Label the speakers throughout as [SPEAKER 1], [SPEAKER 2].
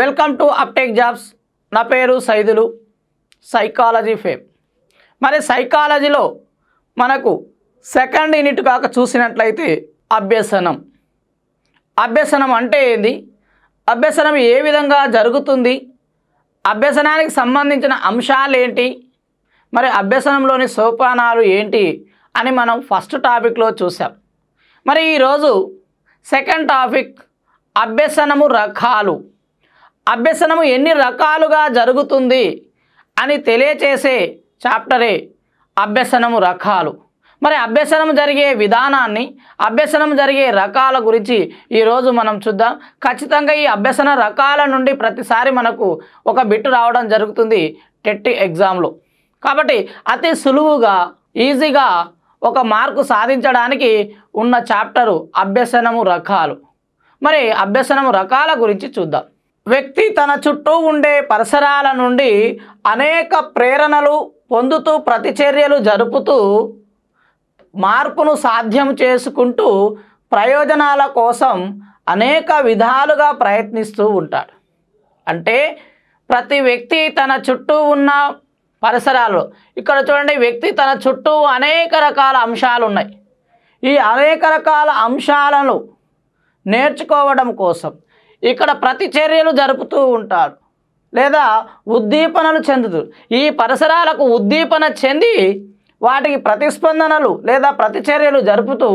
[SPEAKER 1] welcome to అప్టెక్ jobs నా పేరు Saidulu psychology fame మరి సైకాలజీలో మనకు సెకండ్ యూనిట్ కాక చూసినట్లయితే అభ్యసనం అభ్యసనం అంటే ఏంది అభ్యసనం ఏ విధంగా జరుగుతుంది అభ్యసనానికి సంబంధించిన అంశాలు ఏంటి మరి అభ్యసనంలోని సోపానాలు ఏంటి అని మనం ఫస్ట్ టాపిక్లో చూసాం మరి ఈరోజు సెకండ్ టాపిక్ అభ్యసనము రకాలు అభ్యసనము ఎన్ని రకాలుగా జరుగుతుంది అని తెలియచేసే చాప్టరే అభ్యసనము రకాలు మరి అభ్యసనం జరిగే విధానాన్ని అభ్యసనం జరిగే రకాల గురించి ఈరోజు మనం చూద్దాం ఖచ్చితంగా ఈ అభ్యసన రకాల నుండి ప్రతిసారి మనకు ఒక బిట్టు రావడం జరుగుతుంది టెట్ ఎగ్జామ్లో కాబట్టి అతి సులువుగా ఈజీగా ఒక మార్కు సాధించడానికి ఉన్న చాప్టరు అభ్యసనము రకాలు మరి అభ్యసనము రకాల గురించి చూద్దాం వ్యక్తి తన చుట్టూ ఉండే పరిసరాల నుండి అనేక ప్రేరణలు పొందుతూ ప్రతిచర్యలు జరుపుతూ మార్పును సాధ్యం చేసుకుంటూ ప్రయోజనాల కోసం అనేక విధాలుగా ప్రయత్నిస్తూ ఉంటాడు అంటే ప్రతి వ్యక్తి తన చుట్టూ ఉన్న పరిసరాలు ఇక్కడ చూడండి వ్యక్తి తన చుట్టూ అనేక రకాల అంశాలు ఉన్నాయి ఈ అనేక రకాల అంశాలను నేర్చుకోవడం కోసం ఇక్కడ ప్రతి చర్యలు జరుపుతూ ఉంటాడు లేదా ఉద్దీపనలు చెందుతు ఈ పరిసరాలకు ఉద్దీపన చెంది వాటికి ప్రతిస్పందనలు లేదా ప్రతిచర్యలు జరుపుతూ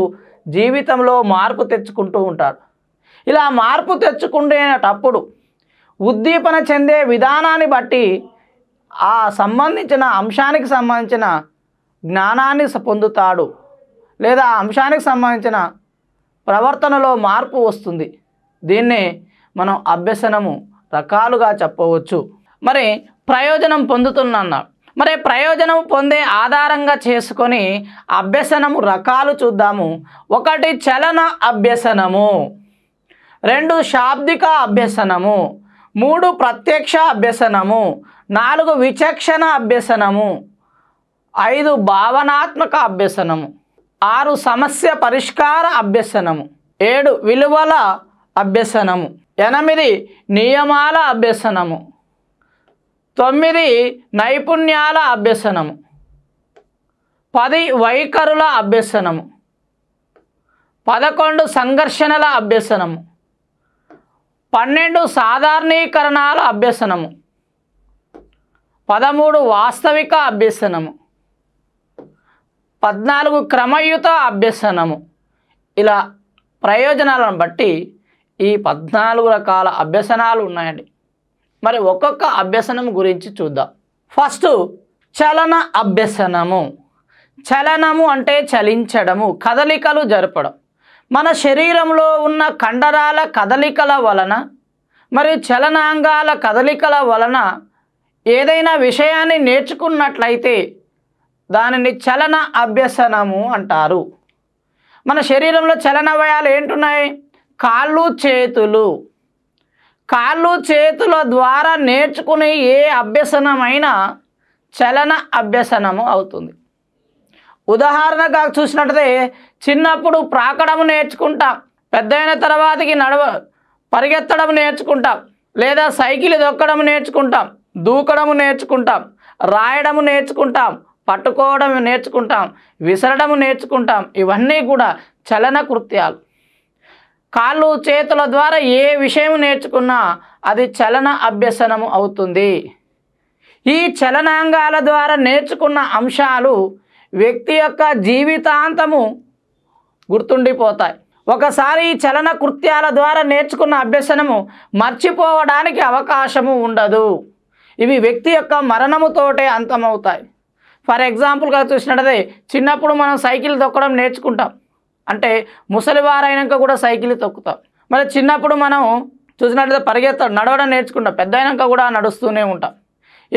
[SPEAKER 1] జీవితంలో మార్పు తెచ్చుకుంటూ ఉంటారు ఇలా మార్పు తెచ్చుకునేటప్పుడు ఉద్దీపన చెందే విధానాన్ని బట్టి ఆ సంబంధించిన అంశానికి సంబంధించిన జ్ఞానాన్ని పొందుతాడు లేదా అంశానికి సంబంధించిన ప్రవర్తనలో మార్పు వస్తుంది దీన్నే మనం అభ్యసనము రకాలుగా చెప్పవచ్చు మరి ప్రయోజనం పొందుతున్నా మరి ప్రయోజనం పొందే ఆధారంగా చేసుకొని అభ్యసనము రకాలు చూద్దాము ఒకటి చలన అభ్యసనము రెండు శాబ్దిక అభ్యసనము మూడు ప్రత్యక్ష అభ్యసనము నాలుగు విచక్షణ అభ్యసనము ఐదు భావనాత్మక అభ్యసనము ఆరు సమస్య పరిష్కార అభ్యసనము ఏడు విలువల అభ్యసనము ఎనిమిది నియమాల అభ్యసనము తొమ్మిది నైపుణ్యాల అభ్యసనము పది వైఖరుల అభ్యసనము పదకొండు సంఘర్షణల అభ్యసనము పన్నెండు సాధారణీకరణాల అభ్యసనము పదమూడు వాస్తవిక అభ్యసనము పద్నాలుగు క్రమయుత అభ్యసనము ఇలా ప్రయోజనాలను బట్టి ఈ పద్నాలుగు రకాల అభ్యసనాలు ఉన్నాయండి మరి ఒక్కొక్క అభ్యసనం గురించి చూద్దాం ఫస్ట్ చలన అభ్యసనము చలనము అంటే చలించడము కదలికలు జరపడం మన శరీరంలో ఉన్న కండరాల కదలికల వలన మరియు చలనాంగాల కదలికల వలన ఏదైనా విషయాన్ని నేర్చుకున్నట్లయితే దానిని చలన అభ్యసనము అంటారు మన శరీరంలో చలనవయాలు ఏంటున్నాయి కాళ్ళు చేతులు కాళ్ళు చేతుల ద్వారా నేర్చుకునే ఏ అభ్యసనమైనా చలన అభ్యసనము అవుతుంది ఉదాహరణగా చూసినట్టే చిన్నప్పుడు ప్రాకడము నేర్చుకుంటాం పెద్దయిన తర్వాతకి నడవ పరిగెత్తడం నేర్చుకుంటాం లేదా సైకిల్ దొక్కడం నేర్చుకుంటాం దూకడము నేర్చుకుంటాం రాయడము నేర్చుకుంటాం పట్టుకోవడం నేర్చుకుంటాం విసరడము నేర్చుకుంటాం ఇవన్నీ కూడా చలన కృత్యాలు కాళ్ళు చేతుల ద్వారా ఏ విషయం నేర్చుకున్నా అది చలన అభ్యసనము అవుతుంది ఈ చలనాంగాల ద్వారా నేర్చుకున్న అంశాలు వ్యక్తి యొక్క జీవితాంతము గుర్తుండిపోతాయి ఒకసారి ఈ చలన కృత్యాల ద్వారా నేర్చుకున్న అభ్యసనము మర్చిపోవడానికి అవకాశము ఉండదు ఇవి వ్యక్తి యొక్క మరణముతోటే అంతమవుతాయి ఫర్ ఎగ్జాంపుల్గా చూసినట్టే చిన్నప్పుడు మనం సైకిల్ తొక్కడం నేర్చుకుంటాం అంటే ముసలివారైనాక కూడా సైకిల్ తొక్కుతాం మరి చిన్నప్పుడు మనం చూసినట్లయితే పరిగెత్తాం నడవడం నేర్చుకుంటాం పెద్ద అయినాక కూడా నడుస్తూనే ఉంటాం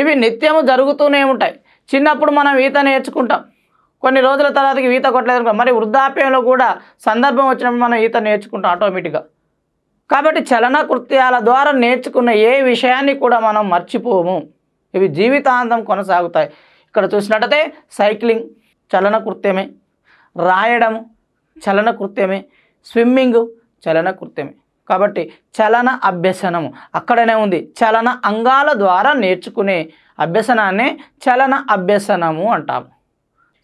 [SPEAKER 1] ఇవి నిత్యము జరుగుతూనే ఉంటాయి చిన్నప్పుడు మనం ఈత నేర్చుకుంటాం కొన్ని రోజుల తర్వాత ఈత కొట్టలేదు అనుకో మరి వృద్ధాప్యంలో కూడా సందర్భం వచ్చినప్పుడు మనం ఈత నేర్చుకుంటాం ఆటోమేటిక్గా కాబట్టి చలన కృత్యాల ద్వారా నేర్చుకున్న ఏ విషయాన్ని కూడా మనం మర్చిపోము ఇవి జీవితాంతం కొనసాగుతాయి ఇక్కడ చూసినట్టయితే సైక్లింగ్ చలన కృత్యమే రాయడం చలన కృత్యమే స్విమ్మింగ్ చలన కృత్యమే కాబట్టి చలన అభ్యసనము అక్కడనే ఉంది చలన అంగాల ద్వారా నేర్చుకునే అభ్యసనాన్ని చలన అభ్యసనము అంటాము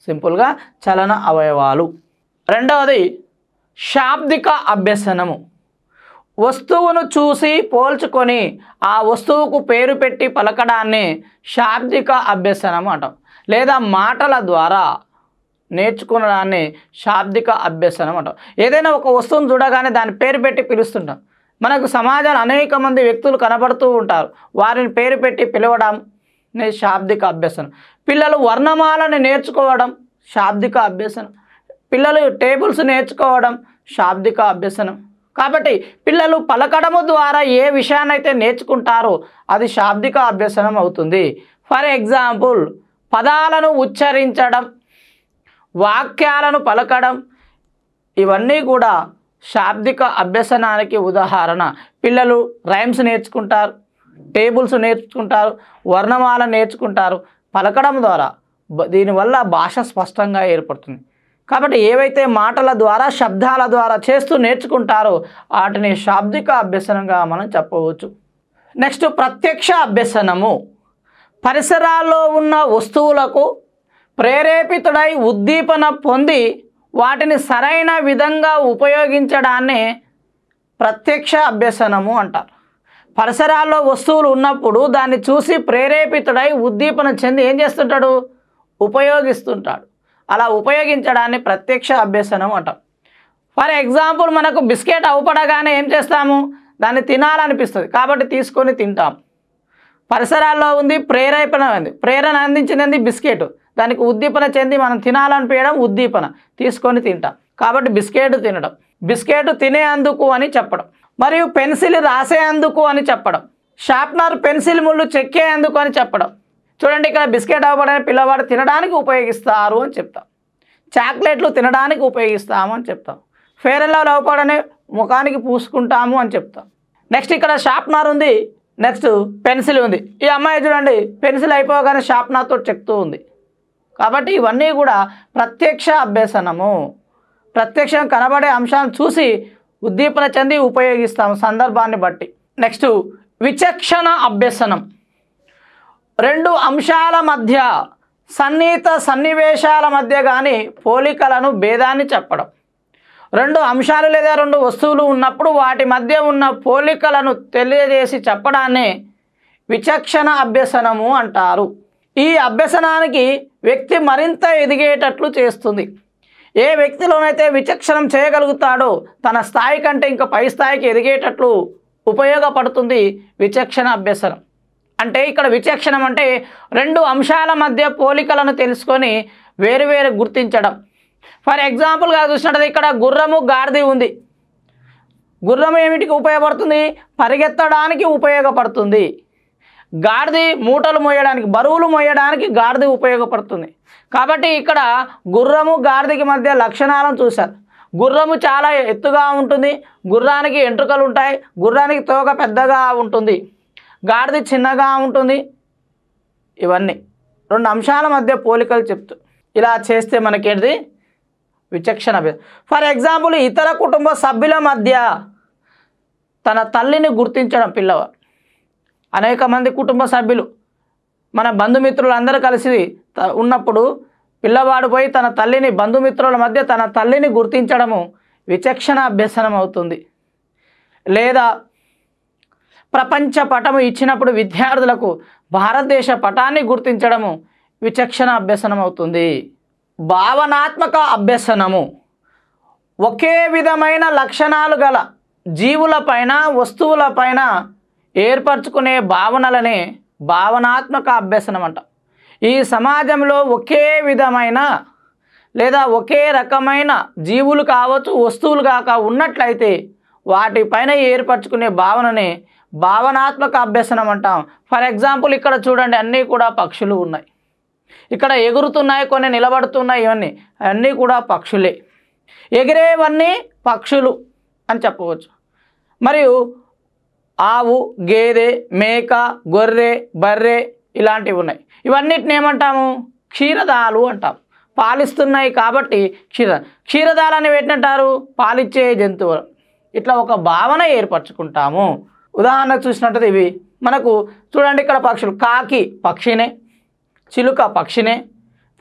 [SPEAKER 1] సింపుల్గా చలన అవయవాలు రెండవది శాబ్దిక అభ్యసనము వస్తువును చూసి పోల్చుకొని ఆ వస్తువుకు పేరు పెట్టి పలకడాన్ని శాబ్దిక అభ్యసనము అంటాం లేదా మాటల ద్వారా నేర్చుకోవడాన్ని శాబ్దిక అభ్యసనం అనమాట ఏదైనా ఒక వస్తువును చూడగానే దాని పేరు పెట్టి పిలుస్తుంటాం మనకు సమాజంలో అనేక మంది వ్యక్తులు కనబడుతూ ఉంటారు వారిని పేరు పెట్టి పిలవడం అనేది శాబ్దిక అభ్యసనం పిల్లలు వర్ణమాలను నేర్చుకోవడం శాబ్దిక అభ్యసనం పిల్లలు టేబుల్స్ నేర్చుకోవడం శాబ్దిక అభ్యసనం కాబట్టి పిల్లలు పలకడము ద్వారా ఏ విషయాన్నైతే నేర్చుకుంటారో అది శాబ్దిక అభ్యసనం అవుతుంది ఫర్ ఎగ్జాంపుల్ పదాలను ఉచ్చరించడం వాక్యాలను పలకడం ఇవన్నీ కూడా శాబ్దిక అభ్యసనానికి ఉదాహరణ పిల్లలు రైమ్స్ నేర్చుకుంటారు టేబుల్స్ నేర్చుకుంటారు వర్ణమాల నేర్చుకుంటారు పలకడం ద్వారా దీనివల్ల భాష స్పష్టంగా ఏర్పడుతుంది కాబట్టి ఏవైతే మాటల ద్వారా శబ్దాల ద్వారా చేస్తూ నేర్చుకుంటారో వాటిని శాబ్దిక అభ్యసనంగా మనం చెప్పవచ్చు నెక్స్ట్ ప్రత్యక్ష అభ్యసనము పరిసరాల్లో ఉన్న వస్తువులకు ప్రేరేపితుడై ఉద్దీపన పొంది వాటిని సరైన విధంగా ఉపయోగించడాన్ని ప్రత్యక్ష అభ్యసనము అంటారు పరిసరాల్లో వస్తువులు ఉన్నప్పుడు దాన్ని చూసి ప్రేరేపితుడై ఉద్దీపన చెంది ఏం చేస్తుంటాడు ఉపయోగిస్తుంటాడు అలా ఉపయోగించడాన్ని ప్రత్యక్ష అభ్యసనం అంటాం ఫర్ ఎగ్జాంపుల్ మనకు బిస్కెట్ అవపడగానే ఏం చేస్తాము దాన్ని తినాలనిపిస్తుంది కాబట్టి తీసుకొని తింటాం పరిసరాల్లో ఉంది ప్రేరేపణ ఉంది ప్రేరణ అందించింది బిస్కెట్ దానికి ఉద్దీపన చెంది మనం తినాలనిపించడం ఉద్దీపన తీసుకొని తింటాం కాబట్టి బిస్కెట్ తినడం బిస్కెట్ తినేందుకు అని చెప్పడం మరియు పెన్సిల్ రాసేందుకు అని చెప్పడం షార్ప్నర్ పెన్సిల్ ముళ్ళు చెక్కేందుకు అని చెప్పడం చూడండి ఇక్కడ బిస్కెట్ అవ్వబడిన పిల్లవాడు తినడానికి ఉపయోగిస్తారు అని చెప్తాం చాక్లెట్లు తినడానికి ఉపయోగిస్తాము అని చెప్తాం ఫేర్ అండ్ అవ్వబడని ముఖానికి పూసుకుంటాము అని చెప్తాం నెక్స్ట్ ఇక్కడ షార్ప్నర్ ఉంది నెక్స్ట్ పెన్సిల్ ఉంది ఈ అమ్మాయి చూడండి పెన్సిల్ అయిపోగానే షార్ప్నర్తో చెక్తూ ఉంది కాబట్టి ఇవన్నీ కూడా ప్రత్యక్ష అభ్యసనము ప్రత్యక్షం కనబడే అంశాన్ని చూసి ఉద్దీపన చెంది ఉపయోగిస్తాము సందర్భాన్ని బట్టి నెక్స్ట్ విచక్షణ అభ్యసనం రెండు అంశాల మధ్య సన్నిహిత సన్నివేశాల మధ్య కానీ పోలికలను భేదాన్ని చెప్పడం రెండు అంశాలు లేదా రెండు వస్తువులు ఉన్నప్పుడు వాటి మధ్య ఉన్న పోలికలను తెలియజేసి చెప్పడాన్ని విచక్షణ అభ్యసనము అంటారు ఈ అభ్యసనానికి వ్యక్తి మరింత ఎదిగేటట్లు చేస్తుంది ఏ వ్యక్తిలోనైతే విచక్షణం చేయగలుగుతాడో తన స్థాయి కంటే ఇంకా పై స్థాయికి ఎదిగేటట్లు ఉపయోగపడుతుంది విచక్షణ అభ్యసనం అంటే ఇక్కడ విచక్షణం అంటే రెండు అంశాల మధ్య పోలికలను తెలుసుకొని వేరువేరు గుర్తించడం ఫర్ ఎగ్జాంపుల్గా చూసినట్టు ఇక్కడ గుర్రము గాడిది ఉంది గుర్రం ఏమిటికి ఉపయోగపడుతుంది పరిగెత్తడానికి ఉపయోగపడుతుంది గాడిది మూటలు మోయడానికి బరువులు మోయడానికి గాడిది ఉపయోగపడుతుంది కాబట్టి ఇక్కడ గుర్రము గాడిదకి మధ్య లక్షణాలను చూశారు గుర్రము చాలా ఎత్తుగా ఉంటుంది గుర్రానికి ఎంట్రుకలు ఉంటాయి గుర్రానికి తోక పెద్దగా ఉంటుంది గాడిది చిన్నగా ఉంటుంది ఇవన్నీ రెండు అంశాల మధ్య పోలికలు చెప్తూ ఇలా చేస్తే మనకేంటిది విచక్షణ ఫర్ ఎగ్జాంపుల్ ఇతర కుటుంబ సభ్యుల మధ్య తన తల్లిని గుర్తించడం పిల్లవాడు అనేక మంది కుటుంబ సభ్యులు మన బంధుమిత్రులు అందరూ కలిసి ఉన్నప్పుడు పిల్లవాడు పోయి తన తల్లిని బంధుమిత్రుల మధ్య తన తల్లిని గుర్తించడము విచక్షణ అభ్యసనం అవుతుంది లేదా ప్రపంచ పటము ఇచ్చినప్పుడు విద్యార్థులకు భారతదేశ పటాన్ని గుర్తించడము విచక్షణ అభ్యసనం అవుతుంది భావనాత్మక అభ్యసనము ఒకే విధమైన లక్షణాలు గల జీవులపైన వస్తువులపైన ఏర్పరచుకునే భావనలనే భావనాత్మక అభ్యసనం అంట ఈ సమాజంలో ఒకే విధమైన లేదా ఒకే రకమైన జీవులు కావచ్చు వస్తువులు కాక ఉన్నట్లయితే వాటిపైన ఏర్పరచుకునే భావననే భావనాత్మక అభ్యసనం అంటాం ఫర్ ఎగ్జాంపుల్ ఇక్కడ చూడండి అన్నీ కూడా పక్షులు ఉన్నాయి ఇక్కడ ఎగురుతున్నాయి కొన్ని నిలబడుతున్నాయి ఇవన్నీ అన్నీ కూడా పక్షులే ఎగిరేవన్నీ పక్షులు అని చెప్పవచ్చు మరియు ఆవు గేదె మేక గొర్రె బర్రె ఇలాంటివి ఉన్నాయి ఇవన్నిటిని ఏమంటాము క్షీరదాలు అంటాము పాలిస్తున్నాయి కాబట్టి క్షీర క్షీరదాలని పెట్టినట్టారు పాలిచ్చే జంతువులు ఇట్లా ఒక భావన ఏర్పరచుకుంటాము ఉదాహరణకు చూసినట్టు ఇవి మనకు చూడండి ఇక్కడ పక్షులు కాకి పక్షినే చిలుక పక్షినే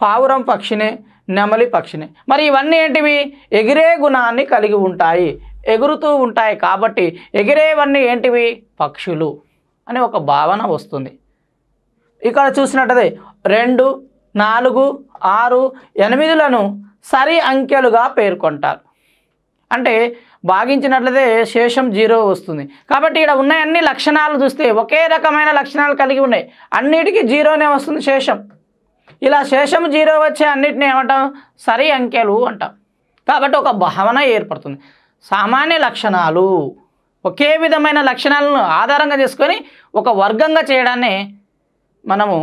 [SPEAKER 1] పావురం పక్షినే నెమలి పక్షినే మరి ఇవన్నీ ఏంటివి ఎగిరే గుణాన్ని కలిగి ఉంటాయి ఎగురుతూ ఉంటాయి కాబట్టి ఎగిరేవన్నీ ఏంటివి పక్షులు అనే ఒక భావన వస్తుంది ఇక్కడ చూసినట్టే రెండు నాలుగు ఆరు ఎనిమిదిలను సరి అంకెలుగా పేర్కొంటారు అంటే భాగించినట్లయితే శేషం జీరో వస్తుంది కాబట్టి ఇక్కడ ఉన్న అన్ని లక్షణాలు చూస్తే ఒకే రకమైన లక్షణాలు కలిగి ఉన్నాయి అన్నిటికీ జీరోనే వస్తుంది శేషం ఇలా శేషం జీరో వచ్చే అన్నిటిని ఏమంటాం సరి అంకెలు అంటాం కాబట్టి ఒక భావన ఏర్పడుతుంది సామాన్య లక్షణాలు ఒకే విధమైన లక్షణాలను ఆధారంగా చేసుకొని ఒక వర్గంగా చేయడాన్ని మనము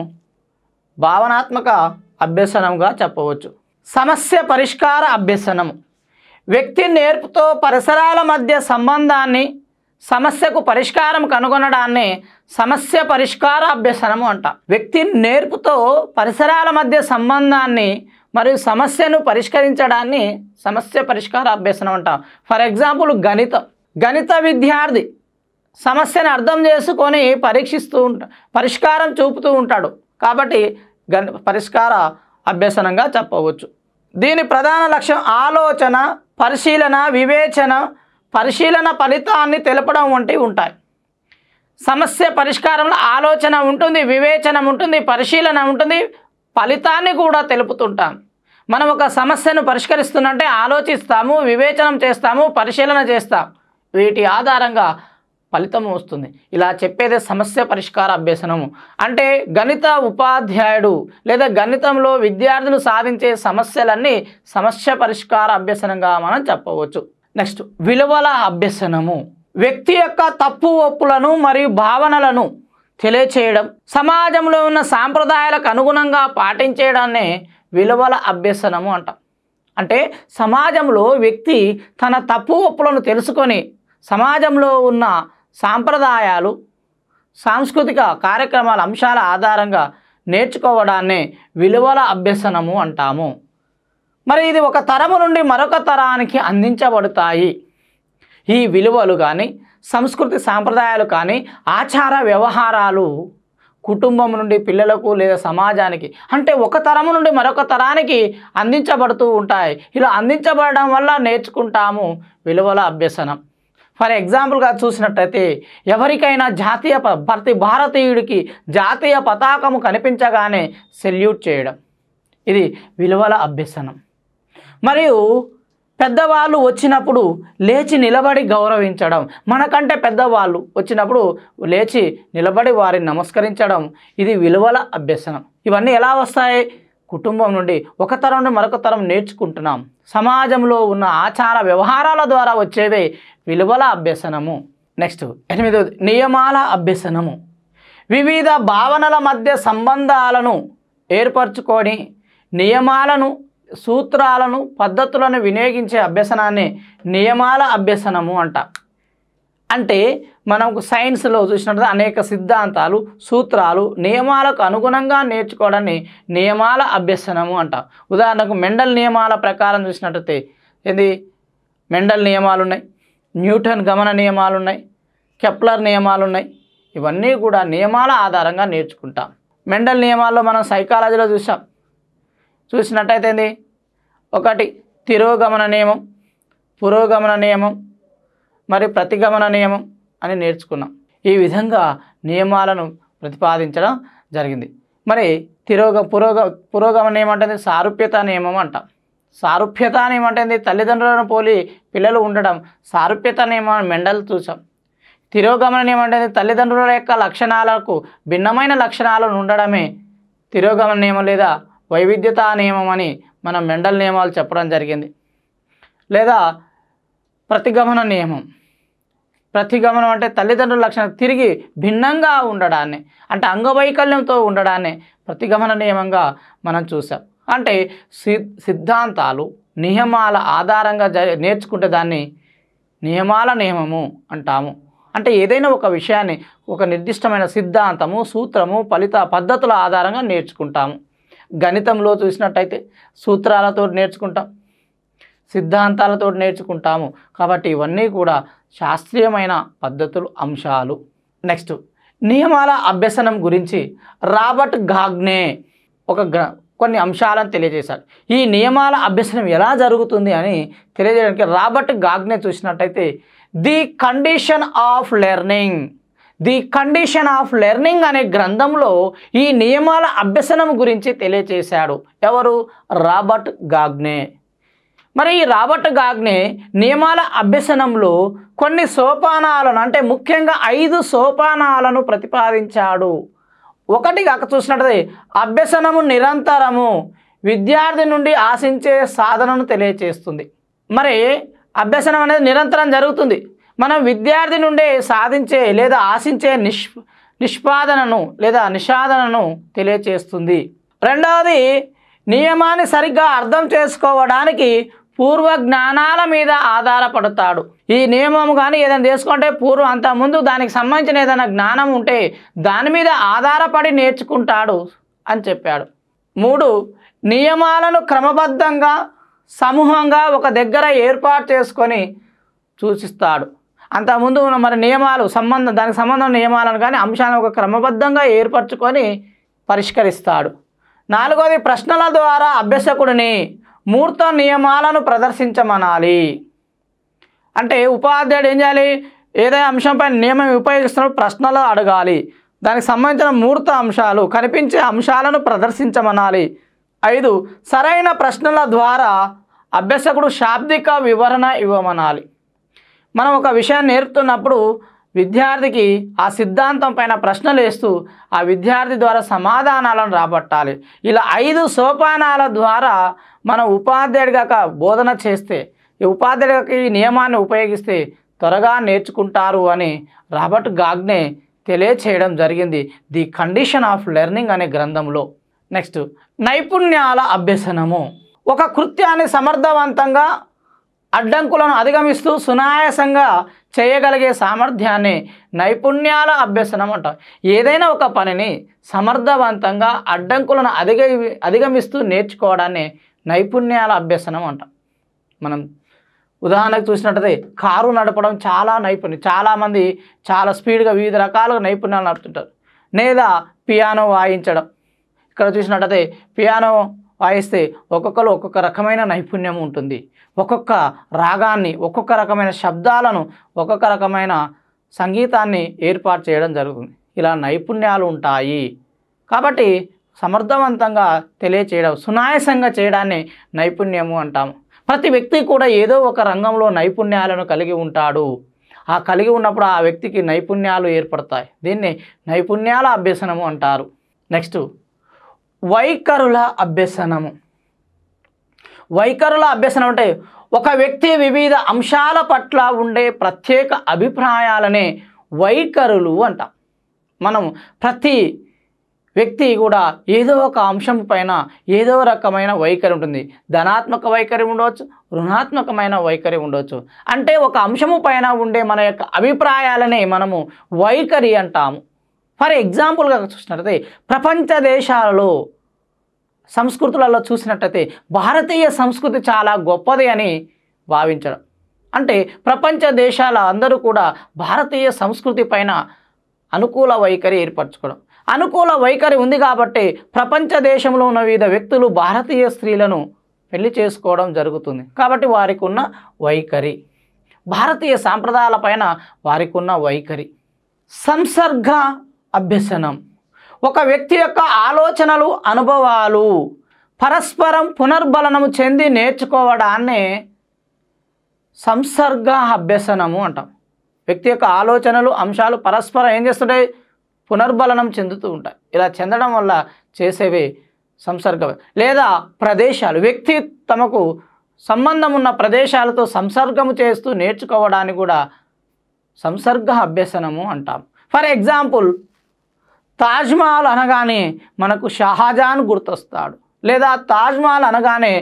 [SPEAKER 1] భావనాత్మక అభ్యసనంగా చెప్పవచ్చు సమస్య పరిష్కార అభ్యసనము వ్యక్తి నేర్పుతో పరిసరాల మధ్య సంబంధాన్ని సమస్యకు పరిష్కారం కనుగొనడాన్ని సమస్య పరిష్కార అభ్యసనము అంట వ్యక్తి నేర్పుతో పరిసరాల మధ్య సంబంధాన్ని మరియు సమస్యను పరిష్కరించడాన్ని సమస్య పరిష్కార అభ్యసనం అంటాం ఫర్ ఎగ్జాంపుల్ గణితం గణిత విద్యార్థి సమస్యను అర్థం చేసుకొని పరీక్షిస్తూ ఉంటా పరిష్కారం చూపుతూ ఉంటాడు కాబట్టి గణ పరిష్కార అభ్యసనంగా చెప్పవచ్చు దీని ప్రధాన లక్ష్యం ఆలోచన పరిశీలన వివేచన పరిశీలన ఫలితాన్ని తెలపడం వంటివి ఉంటాయి సమస్య పరిష్కారంలో ఆలోచన ఉంటుంది వివేచన ఉంటుంది పరిశీలన ఉంటుంది ఫలితాన్ని కూడా తెలుపుతుంటాం మనం ఒక సమస్యను పరిష్కరిస్తున్నంటే ఆలోచిస్తాము వివేచనం చేస్తాము పరిశీలన చేస్తాం వీటి ఆధారంగా ఫలితము వస్తుంది ఇలా చెప్పేదే సమస్య పరిష్కార అభ్యసనము అంటే గణిత ఉపాధ్యాయుడు లేదా గణితంలో విద్యార్థులు సాధించే సమస్యలన్నీ సమస్య పరిష్కార అభ్యసనంగా మనం చెప్పవచ్చు నెక్స్ట్ విలువల అభ్యసనము వ్యక్తి యొక్క తప్పు ఒప్పులను మరియు భావనలను తెలియచేయడం సమాజంలో ఉన్న సాంప్రదాయాలకు అనుగుణంగా పాటించేయడాన్ని విలువల అభ్యసనము అంటాం అంటే సమాజంలో వ్యక్తి తన తప్పు ఒప్పులను తెలుసుకొని సమాజంలో ఉన్న సాంప్రదాయాలు సాంస్కృతిక కార్యక్రమాల అంశాల ఆధారంగా నేర్చుకోవడాన్ని విలువల అభ్యసనము అంటాము మరి ఇది ఒక తరము నుండి మరొక తరానికి అందించబడతాయి ఈ విలువలు కానీ సంస్కృతి సాంప్రదాయాలు కానీ ఆచార వ్యవహారాలు కుటుంబం నుండి పిల్లలకు లేదా సమాజానికి అంటే ఒక తరము నుండి మరొక తరానికి అందించబడుతూ ఉంటాయి ఇలా అందించబడడం వల్ల నేర్చుకుంటాము విలువల అభ్యసనం ఫర్ ఎగ్జాంపుల్గా చూసినట్టయితే ఎవరికైనా జాతీయ ప్రతి భారతీయుడికి జాతీయ పతాకము కనిపించగానే సెల్యూట్ చేయడం ఇది విలువల అభ్యసనం మరియు పెద్దవాళ్ళు వచ్చినప్పుడు లేచి నిలబడి గౌరవించడం మనకంటే పెద్దవాళ్ళు వచ్చినప్పుడు లేచి నిలబడి వారిని నమస్కరించడం ఇది విలువల అభ్యసనం ఇవన్నీ ఎలా వస్తాయి కుటుంబం నుండి ఒక తరం నుండి మరొక తరం నేర్చుకుంటున్నాం సమాజంలో ఉన్న ఆచార వ్యవహారాల ద్వారా వచ్చేవే విలువల అభ్యసనము నెక్స్ట్ ఎనిమిదవది నియమాల అభ్యసనము వివిధ భావనల మధ్య సంబంధాలను ఏర్పరచుకొని నియమాలను సూత్రాలను పద్ధతులను వినియోగించే అభ్యసనాన్ని నియమాల అభ్యసనము అంట అంటే మనకు సైన్స్లో చూసినట్టు అనేక సిద్ధాంతాలు సూత్రాలు నియమాలకు అనుగుణంగా నేర్చుకోవడాన్ని నియమాల అభ్యసనము అంట ఉదాహరణకు మెండల్ నియమాల ప్రకారం చూసినట్టయితే ఇది మెండల్ నియమాలు ఉన్నాయి న్యూటన్ గమన నియమాలు ఉన్నాయి కెప్లర్ నియమాలు ఉన్నాయి ఇవన్నీ కూడా నియమాల ఆధారంగా నేర్చుకుంటాం మెండల్ నియమాల్లో మనం సైకాలజీలో చూసాం చూసినట్టయితే ఒకటి తిరోగమన నియమం పురోగమన నియమం మరి ప్రతిగమన నియమం అని నేర్చుకున్నాం ఈ విధంగా నియమాలను ప్రతిపాదించడం జరిగింది మరి తిరోగ పురోగ పురోగమనం ఏమంటుంది సారూప్యత నియమం అంట సారూప్యత నియమం అంటే తల్లిదండ్రులను పోలి పిల్లలు ఉండడం సారూప్యత నియమం మెండలు చూసాం తిరోగమనం ఏమంటుంది తల్లిదండ్రుల యొక్క లక్షణాలకు భిన్నమైన లక్షణాలను ఉండడమే తిరోగమన నియమం లేదా వైవిధ్యత నియమం అని మనం మెండల్ నియమాలు చెప్పడం జరిగింది లేదా ప్రతిగమన నియమం ప్రతిగమనం అంటే తల్లిదండ్రుల లక్షణం తిరిగి భిన్నంగా ఉండడాన్ని అంటే అంగవైకల్యంతో ఉండడాన్ని ప్రతిగమన నియమంగా మనం చూసాం అంటే సిద్ధాంతాలు నియమాల ఆధారంగా నేర్చుకుంటే దాన్ని నియమాల నియమము అంటాము అంటే ఏదైనా ఒక విషయాన్ని ఒక నిర్దిష్టమైన సిద్ధాంతము సూత్రము ఫలిత పద్ధతుల ఆధారంగా నేర్చుకుంటాము గణితంలో చూసినట్టయితే సూత్రాలతో నేర్చుకుంటాం సిద్ధాంతాలతో నేర్చుకుంటాము కాబట్టి ఇవన్నీ కూడా శాస్త్రీయమైన పద్ధతులు అంశాలు నెక్స్ట్ నియమాల అభ్యసనం గురించి రాబర్ట్ గాగ్నే ఒక కొన్ని అంశాలను తెలియజేశారు ఈ నియమాల అభ్యసనం ఎలా జరుగుతుంది అని తెలియజేయడానికి రాబర్ట్ గాగ్నే చూసినట్టయితే the condition of learning the condition of learning అనే గ్రంథంలో ఈ నియమాల అభ్యసనం గురించి తెలియచేశాడు ఎవరు రాబర్ట్ గాగ్నే మరి ఈ రాబర్ట్ గాగ్నే నియమాల అభ్యసనంలో కొన్ని సోపానాలను అంటే ముఖ్యంగా ఐదు సోపానాలను ప్రతిపాదించాడు ఒకటి కాక చూసినట్టు అభ్యసనము నిరంతరము విద్యార్థి నుండి ఆశించే సాధనను తెలియచేస్తుంది మరి అభ్యసనం అనేది నిరంతరం జరుగుతుంది మనం విద్యార్థి నుండే సాధించే లేదా ఆశించే నిష్ నిష్పాదనను లేదా నిషాదనను తెలియచేస్తుంది రెండవది నియమాన్ని సరిగ్గా అర్థం చేసుకోవడానికి పూర్వ జ్ఞానాల మీద ఆధారపడతాడు ఈ నియమం కానీ ఏదైనా తీసుకుంటే పూర్వం అంత ముందు దానికి సంబంధించిన ఏదైనా జ్ఞానం ఉంటే దాని మీద ఆధారపడి నేర్చుకుంటాడు అని చెప్పాడు మూడు నియమాలను క్రమబద్ధంగా సమూహంగా ఒక దగ్గర ఏర్పాటు చేసుకొని సూచిస్తాడు అంతకుముందు ఉన్న మరి నియమాలు సంబంధం దానికి సంబంధం నియమాలను కానీ అంశాలను ఒక క్రమబద్ధంగా ఏర్పరచుకొని పరిష్కరిస్తాడు నాలుగోది ప్రశ్నల ద్వారా అభ్యసకుడిని మూర్త నియమాలను ప్రదర్శించమనాలి అంటే ఉపాధ్యాయుడు ఏం చేయాలి ఏదైనా అంశంపై నియమం ఉపయోగిస్తున్నప్పుడు ప్రశ్నలు అడగాలి దానికి సంబంధించిన మూర్త అంశాలు కనిపించే అంశాలను ప్రదర్శించమనాలి ఐదు సరైన ప్రశ్నల ద్వారా అభ్యసకుడు శాబ్దిక వివరణ ఇవ్వమనాలి మనం ఒక విషయాన్ని నేర్పుతున్నప్పుడు విద్యార్థికి ఆ సిద్ధాంతం పైన ప్రశ్నలు వేస్తూ ఆ విద్యార్థి ద్వారా సమాధానాలను రాబట్టాలి ఇలా ఐదు సోపానాల ద్వారా మనం ఉపాధ్యాయుడిగాక బోధన చేస్తే ఈ ఉపాధ్యాయుడికి ఈ నియమాన్ని ఉపయోగిస్తే త్వరగా నేర్చుకుంటారు అని రాబర్ట్ గాగ్నే తెలియచేయడం జరిగింది ది కండిషన్ ఆఫ్ లెర్నింగ్ అనే గ్రంథంలో నెక్స్ట్ నైపుణ్యాల అభ్యసనము ఒక కృత్యాన్ని సమర్థవంతంగా అడ్డంకులను అధిగమిస్తూ సునాయాసంగా చేయగలిగే సామర్థ్యాన్ని నైపుణ్యాల అభ్యసనం అంట ఏదైనా ఒక పనిని సమర్థవంతంగా అడ్డంకులను అధిగ అధిగమిస్తూ నేర్చుకోవడాన్ని నైపుణ్యాల అభ్యసనం అంట మనం ఉదాహరణకు చూసినట్టయితే కారు నడపడం చాలా నైపుణ్యం చాలామంది చాలా స్పీడ్గా వివిధ రకాలుగా నైపుణ్యాలు నడుపుతుంటారు లేదా పియానో వాయించడం ఇక్కడ చూసినట్టయితే పియానో వాయిస్తే ఒక్కొక్కరు ఒక్కొక్క రకమైన నైపుణ్యం ఉంటుంది ఒక్కొక్క రాగాన్ని ఒక్కొక్క రకమైన శబ్దాలను ఒక్కొక్క రకమైన సంగీతాన్ని ఏర్పాటు చేయడం జరుగుతుంది ఇలా నైపుణ్యాలు ఉంటాయి కాబట్టి సమర్థవంతంగా తెలియచేయడం సునాయసంగా చేయడాన్ని నైపుణ్యము అంటాము ప్రతి వ్యక్తి కూడా ఏదో ఒక రంగంలో నైపుణ్యాలను కలిగి ఉంటాడు ఆ కలిగి ఉన్నప్పుడు ఆ వ్యక్తికి నైపుణ్యాలు ఏర్పడతాయి దీన్ని నైపుణ్యాల అభ్యసనము అంటారు నెక్స్ట్ వైఖరుల అభ్యసనము వైఖరుల అభ్యసన అంటే ఒక వ్యక్తి వివిధ అంశాల పట్ల ఉండే ప్రత్యేక అభిప్రాయాలనే వైఖరులు అంట మనం ప్రతి వ్యక్తి కూడా ఏదో ఒక అంశం పైన ఏదో రకమైన వైఖరి ఉంటుంది ధనాత్మక వైఖరి ఉండవచ్చు రుణాత్మకమైన వైఖరి ఉండవచ్చు అంటే ఒక అంశము పైన ఉండే మన యొక్క అభిప్రాయాలనే మనము వైఖరి అంటాము ఫర్ ఎగ్జాంపుల్గా చూసినట్లయితే ప్రపంచ దేశాలలో సంస్కృతులలో చూసినట్టయితే భారతీయ సంస్కృతి చాలా గొప్పది అని భావించడం అంటే ప్రపంచ దేశాల అందరూ కూడా భారతీయ సంస్కృతి పైన అనుకూల వైఖరి ఏర్పరచుకోవడం అనుకూల వైఖరి ఉంది కాబట్టి ప్రపంచ దేశంలో ఉన్న వివిధ వ్యక్తులు భారతీయ స్త్రీలను పెళ్లి చేసుకోవడం జరుగుతుంది కాబట్టి వారికి ఉన్న వైఖరి భారతీయ పైన వారికి ఉన్న వైఖరి సంసర్గ అభ్యసనం ఒక వ్యక్తి యొక్క ఆలోచనలు అనుభవాలు పరస్పరం పునర్బలనము చెంది నేర్చుకోవడాన్ని సంసర్గ అభ్యసనము అంటాం వ్యక్తి యొక్క ఆలోచనలు అంశాలు పరస్పరం ఏం చేస్తుంటాయి పునర్బలనం చెందుతూ ఉంటాయి ఇలా చెందడం వల్ల చేసేవి సంసర్గ లేదా ప్రదేశాలు వ్యక్తి తమకు సంబంధం ఉన్న ప్రదేశాలతో సంసర్గము చేస్తూ నేర్చుకోవడానికి కూడా సంసర్గ అభ్యసనము అంటాం ఫర్ ఎగ్జాంపుల్ తాజ్మహల్ అనగానే మనకు షాహజాన్ గుర్తొస్తాడు లేదా తాజ్మహల్ అనగానే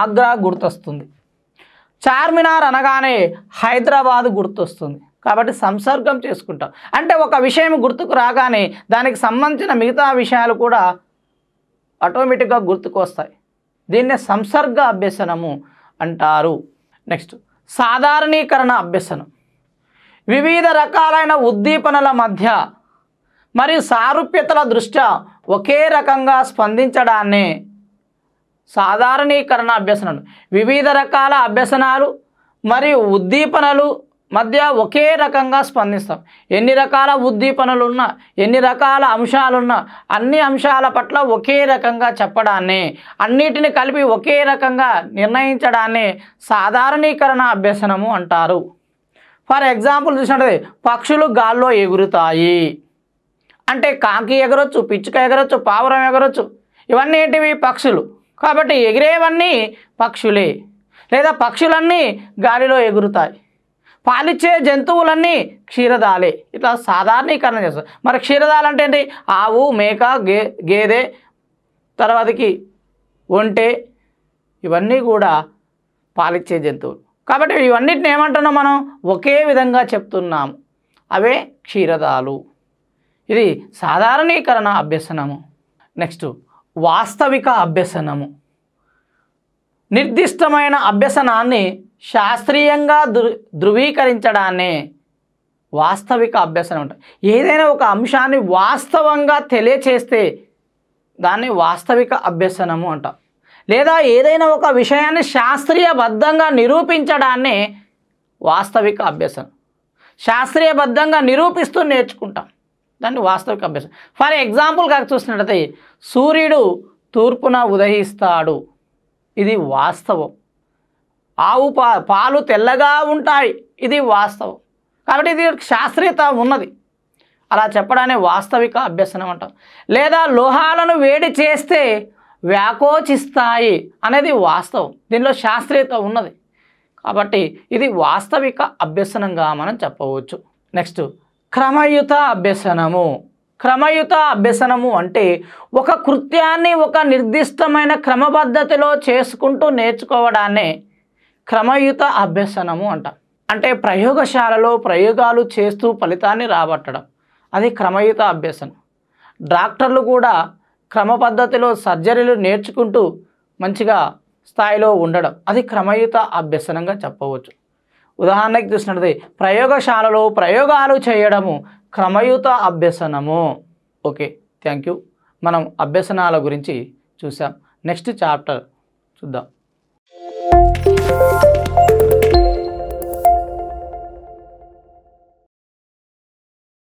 [SPEAKER 1] ఆగ్రా గుర్తొస్తుంది చార్మినార్ అనగానే హైదరాబాద్ గుర్తొస్తుంది కాబట్టి సంసర్గం చేసుకుంటాం అంటే ఒక విషయం గుర్తుకు రాగానే దానికి సంబంధించిన మిగతా విషయాలు కూడా ఆటోమేటిక్గా గుర్తుకు వస్తాయి దీన్నే సంసర్గ అభ్యసనము అంటారు నెక్స్ట్ సాధారణీకరణ అభ్యసనం వివిధ రకాలైన ఉద్దీపనల మధ్య మరియు సారూప్యతల దృష్ట్యా ఒకే రకంగా స్పందించడాన్ని సాధారణీకరణ అభ్యసనలు వివిధ రకాల అభ్యసనాలు మరియు ఉద్దీపనలు మధ్య ఒకే రకంగా స్పందిస్తాం ఎన్ని రకాల ఉద్దీపనలున్నా ఎన్ని రకాల అంశాలున్నా అన్ని అంశాల పట్ల ఒకే రకంగా చెప్పడాన్ని అన్నిటిని కలిపి ఒకే రకంగా నిర్ణయించడాన్ని సాధారణీకరణ అభ్యసనము అంటారు ఫర్ ఎగ్జాంపుల్ చూసినట్టు పక్షులు గాల్లో ఎగురుతాయి అంటే కాకి ఎగరొచ్చు పిచ్చుక ఎగరొచ్చు పావురం ఎగరొచ్చు ఇవన్నీ ఏంటివి పక్షులు కాబట్టి ఎగిరేవన్నీ పక్షులే లేదా పక్షులన్నీ గాలిలో ఎగురుతాయి పాలిచ్చే జంతువులన్నీ క్షీరదాలే ఇట్లా సాధారణీకరణ చేస్తారు మరి క్షీరదాలు అంటే ఏంటి ఆవు మేక గే గేదె తర్వాతకి ఒంటె ఇవన్నీ కూడా పాలిచ్చే జంతువులు కాబట్టి ఇవన్నిటిని ఏమంటున్నాం మనం ఒకే విధంగా చెప్తున్నాము అవే క్షీరదాలు ఇది సాధారణీకరణ అభ్యసనము నెక్స్ట్ వాస్తవిక అభ్యసనము నిర్దిష్టమైన అభ్యసనాన్ని శాస్త్రీయంగా ధృవీకరించడాన్ని వాస్తవిక అభ్యసనం ఉంటుంది ఏదైనా ఒక అంశాన్ని వాస్తవంగా తెలియచేస్తే దాన్ని వాస్తవిక అభ్యసనము అంట లేదా ఏదైనా ఒక విషయాన్ని శాస్త్రీయబద్ధంగా నిరూపించడాన్ని వాస్తవిక అభ్యసనం శాస్త్రీయబద్ధంగా నిరూపిస్తూ నేర్చుకుంటాం దాన్ని వాస్తవిక అభ్యాసం ఫర్ ఎగ్జాంపుల్ కాక చూసినట్టయితే సూర్యుడు తూర్పున ఉదయిస్తాడు ఇది వాస్తవం ఆవు పాలు తెల్లగా ఉంటాయి ఇది వాస్తవం కాబట్టి ఇది శాస్త్రీయత ఉన్నది అలా చెప్పడాన్ని వాస్తవిక అభ్యసనం అంటాం లేదా లోహాలను వేడి చేస్తే వ్యాకోచిస్తాయి అనేది వాస్తవం దీనిలో శాస్త్రీయత ఉన్నది కాబట్టి ఇది వాస్తవిక అభ్యసనంగా మనం చెప్పవచ్చు నెక్స్ట్ క్రమయుత అభ్యసనము క్రమయుత అభ్యసనము అంటే ఒక కృత్యాన్ని ఒక నిర్దిష్టమైన క్రమపద్ధతిలో చేసుకుంటూ నేర్చుకోవడాన్నే క్రమయుత అభ్యసనము అంట అంటే ప్రయోగశాలలో ప్రయోగాలు చేస్తూ ఫలితాన్ని రాబట్టడం అది క్రమయుత అభ్యసనం డాక్టర్లు కూడా క్రమ పద్ధతిలో సర్జరీలు నేర్చుకుంటూ మంచిగా స్థాయిలో ఉండడం అది క్రమయుత అభ్యసనంగా చెప్పవచ్చు ఉదాహరణకి చూసినది ప్రయోగశాలలో ప్రయోగాలు చేయడము క్రమయుత అభ్యసనము ఓకే థ్యాంక్ యూ మనం అభ్యసనాల గురించి చూసాం నెక్స్ట్ చాప్టర్ చూద్దాం